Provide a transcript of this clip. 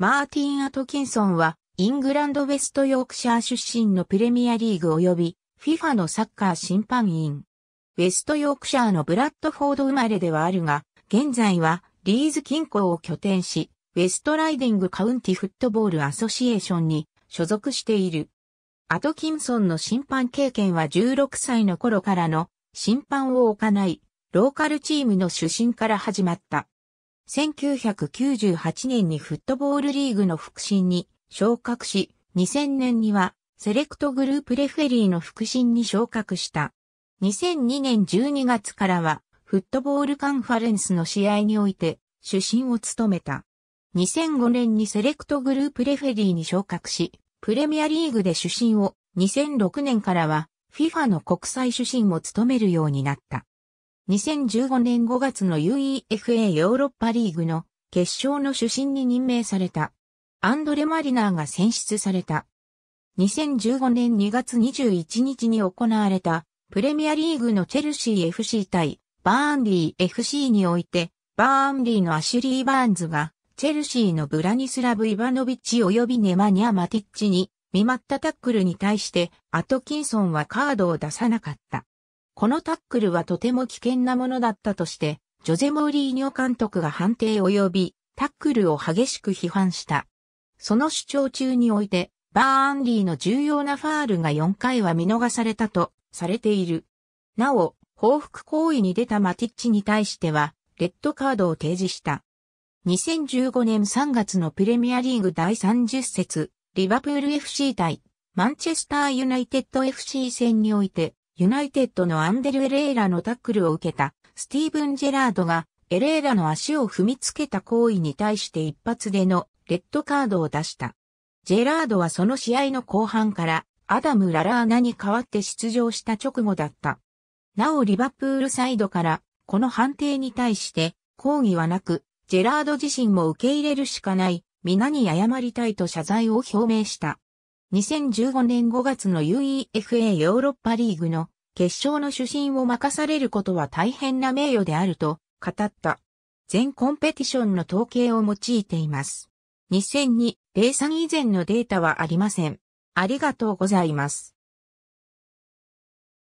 マーティン・アトキンソンは、イングランド・ウェスト・ヨークシャー出身のプレミアリーグ及び、FIFA のサッカー審判員。ウェスト・ヨークシャーのブラッドフォード生まれではあるが、現在は、リーズ近郊を拠点し、ウェストライディングカウンティフットボールアソシエーションに所属している。アトキンソンの審判経験は16歳の頃からの審判を置かないローカルチームの出身から始まった。1998年にフットボールリーグの副審に昇格し、2000年にはセレクトグループレフェリーの副審に昇格した。2002年12月からはフットボールカンファレンスの試合において主審を務めた。2005年にセレクトグループレフェリーに昇格し、プレミアリーグで主審を2006年からは FIFA の国際主審も務めるようになった。2015年5月の UEFA ヨーロッパリーグの決勝の主審に任命された。アンドレ・マリナーが選出された。2015年2月21日に行われたプレミアリーグのチェルシー FC 対バーンリー FC においてバーンリーのアシュリー・バーンズがチェルシーのブラニスラブ・イバノビッチ及びネマニア・マティッチに見舞ったタックルに対してアトキンソンはカードを出さなかった。このタックルはとても危険なものだったとして、ジョゼ・モーリーニョ監督が判定及び、タックルを激しく批判した。その主張中において、バーンリーの重要なファールが4回は見逃されたとされている。なお、報復行為に出たマティッチに対しては、レッドカードを提示した。2015年3月のプレミアリーグ第30節、リバプール FC 対マンチェスターユナイテッド FC 戦において、ユナイテッドのアンデル・エレーラのタックルを受けたスティーブン・ジェラードがエレーラの足を踏みつけた行為に対して一発でのレッドカードを出した。ジェラードはその試合の後半からアダム・ララーナに代わって出場した直後だった。なおリバプールサイドからこの判定に対して抗議はなく、ジェラード自身も受け入れるしかない、皆に謝りたいと謝罪を表明した。2015年5月の UEFA ヨーロッパリーグの決勝の主審を任されることは大変な名誉であると語った。全コンペティションの統計を用いています。2002-03以前のデータはありません。ありがとうございます。